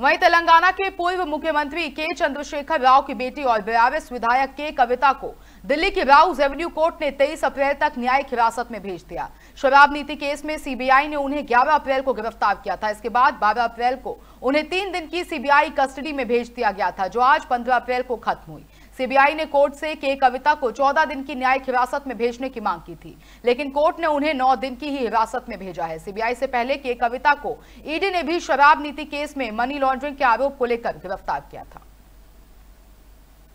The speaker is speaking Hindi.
वहीं तेलंगाना के पूर्व मुख्यमंत्री के चंद्रशेखर राव की बेटी और बयावेस विधायक के कविता को दिल्ली के राउ रेवेन्यू कोर्ट ने 23 अप्रैल तक न्यायिक हिरासत में भेज दिया शराब नीति केस में सीबीआई ने उन्हें 11 अप्रैल को गिरफ्तार किया था इसके बाद 12 अप्रैल को उन्हें तीन दिन की सीबीआई कस्टडी में भेज दिया गया था जो आज पंद्रह अप्रैल को खत्म हुई सीबीआई ने कोर्ट से के कविता को 14 दिन की न्यायिक हिरासत में भेजने की मांग की थी लेकिन कोर्ट ने उन्हें 9 दिन की ही हिरासत में भेजा है सीबीआई से पहले के कविता को ईडी ने भी शराब नीति केस में मनी लॉन्ड्रिंग के आरोप को लेकर गिरफ्तार किया था